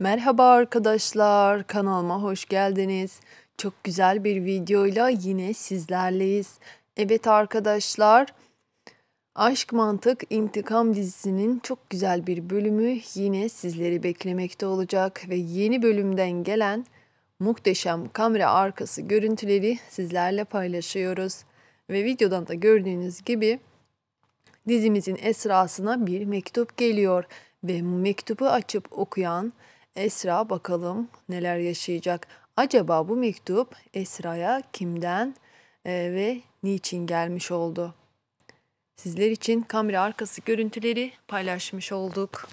Merhaba arkadaşlar, kanalıma hoş geldiniz. Çok güzel bir videoyla yine sizlerleyiz. Evet arkadaşlar, Aşk Mantık İntikam dizisinin çok güzel bir bölümü yine sizleri beklemekte olacak ve yeni bölümden gelen muhteşem kamera arkası görüntüleri sizlerle paylaşıyoruz. Ve videodan da gördüğünüz gibi dizimizin esrasına bir mektup geliyor ve mektubu açıp okuyan Esra bakalım neler yaşayacak. Acaba bu mektup Esra'ya kimden e, ve niçin gelmiş oldu? Sizler için kamera arkası görüntüleri paylaşmış olduk.